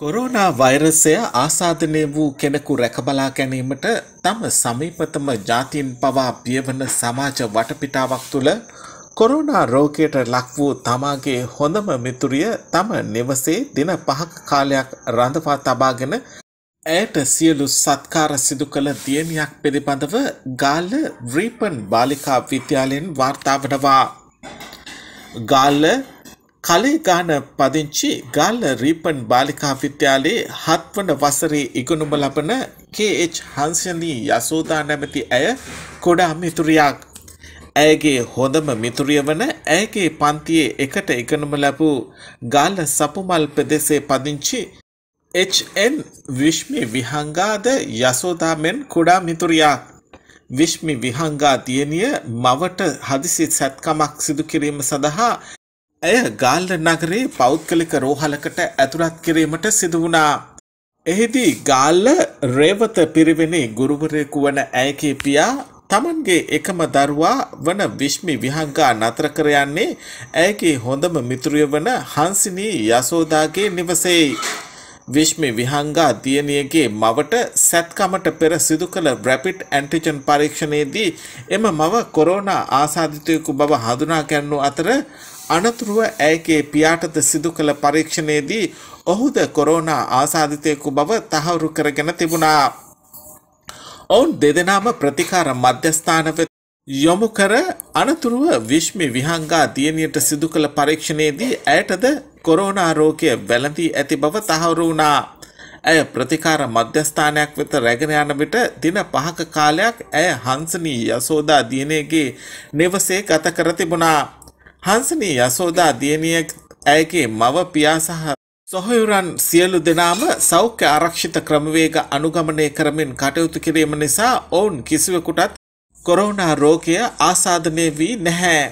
Corona වෛරසය ආසාධනය වූ කෙනෙකු රැකබලා ගැනීමට තම සමීපතම ජාතින් පවා පියවන සමාජ වටපිටාවක් තුළ කොරෝනා රෝගයට ලක් වූ තමාගේ හොඳම මිතුරිය තම නිවසේ දින පහක කාලයක් රඳවා තබාගෙන ඇයට සියලු සත්කාර සිදු කළ දියණියක් පිළිබඳව ගාල්ල ව්‍රීපන් බාලිකා විද්‍යාලයෙන් වාර්තාවනවා. ගාල්ල කලේගාන පදිංචි ගල්ල රීපන් බාලිකා විද්‍යාලයේ හත්වන වසරේ ඉගෙනුම ලබන KH හන්සලී යසෝදා නැමැති ඇය කොඩා මිතුරියක්. ඇයගේ හොඳම මිතුරිය වන ඇයගේ පන්තියේ එකට ඉගෙනුම ලැබූ ගල්ල සපුමල් ප්‍රදේශයේ පදිංචි HN විශ්මි විහංගාද යසෝදා මෙන් කොඩා මිතුරියක්. විශ්මි විහංගා දියණිය මවට හදිසි සැත්කමක් සිදු කිරීම සඳහා ඇය ගාල්ල නගරේ පෞද්ගලික රෝහලකට ඇතුළත් කිරීමට සිදුවනා. එහිදී ගාල්ල රේවත පිරිවෙනි ගුරුවරයෙකු වන ඇයකේ පියා තමන්ගේ එකම දරුවා වන විශ්මි විහංගා නතරකර යන්නේ ඇයගේ හොඳම මිතුරිය වන හංසිනී යසෝදාගේ නිවසෙයි. විශ්මි විහංගා දියණියගේ මවට සැත්කමට පෙර සිදු කළ රැපිඩ් ඇන්ටිජන් පරීක්ෂණයේදී එම මව කොරෝනා ආසාධිතයෙකු බව හඳුනා ගැන්වූ අතර අනතුරුව ඇයගේ පියාටද සිදු කළ පරීක්ෂණයේදී ඔහුද කොරෝනා ආසාධිතයෙකු බව තහවුරු කරගෙන තිබුණා. ඔවුන් දෙදෙනාම ප්‍රතිකාර මධ්‍යස්ථාන යොමු කර අනතුරුව විශ්මි විහංගා දියණියට සිදු කළ පරීක්ෂණයේදී ඇයටද කොරෝනා රෝගය වැළඳී ඇති බව තහවුරු වුණා. ඇය ප්‍රතිකාර මධ්‍යස්ථානයක් වෙත රැගෙන යන විට දින පහක කාලයක් ඇය හංසනී යසෝදා දියණියගේ නිවසේ ගත කර තිබුණා. හංසනී යසෝදා දියණියක් ඇයගේ මව පියා සහ සොහොයුරන් සියලු දෙනාම සෞඛ්‍ය ආරක්ෂිත ක්‍රමවේග අනුගමනය කරමින් කටයුතු කිරීම නිසා ඔවුන් කිසිවෙකුටත් කොරෝනා රෝගය ආසාධනය වී නැහැ.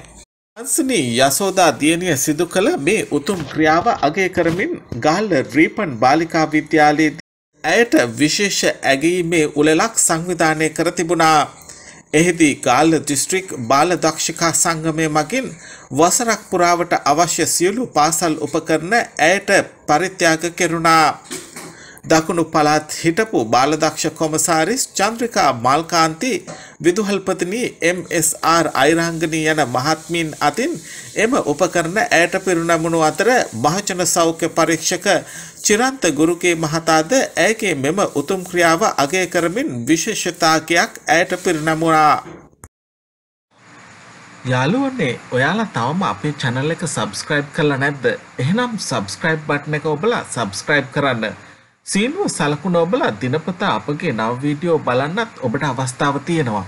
අන්සනී යසෝදා දියණිය සිදු කළ මේ උතුම් ක්‍රියාව අගය කරමින් ගාල්ල රීපන් බාලිකා විද්‍යාලයේදී ඇයට විශේෂ ඇගීමේ උලලක් සංවිධානය කර තිබුණා. එහිදී ගාල්ල දිස්ත්‍රික් බාල දක්ෂිකා සංගමය මගින් වසරක් පුරාවට අවශ්‍ය සියලු පාසල් උපකරණ ඇයට පරිත්‍යාග කෙරුණා. දකුණු පළාත් හිටපු බාලදක්ෂ කොමසාරිස් චන්ද්‍රිකා මල්කාන්ති විදුහල්පතිනී MSR අයිරංගනී යන මහත්මින් අතින් එම උපකරණ ඇයට පිරුණමුණු අතර භාජන සෞඛ්‍ය පරීක්ෂක චිරන්ත ගුරුකේ මහතාද ඇයගේ මෙම උතුම් ක්‍රියාව අගය කරමින් විශේෂතාකයක් ඇයට පිරිනමුණා. යාලුවනේ ඔයාලා තවම අපේ channel එක subscribe කරලා නැද්ද? එහෙනම් subscribe button එක ඔබලා subscribe කරන්න. සීනුව සලකුණ ඔබලා දිනපතා අපගේ නව වීඩියෝ බලන්නත් ඔබට අවස්ථාව තියෙනවා.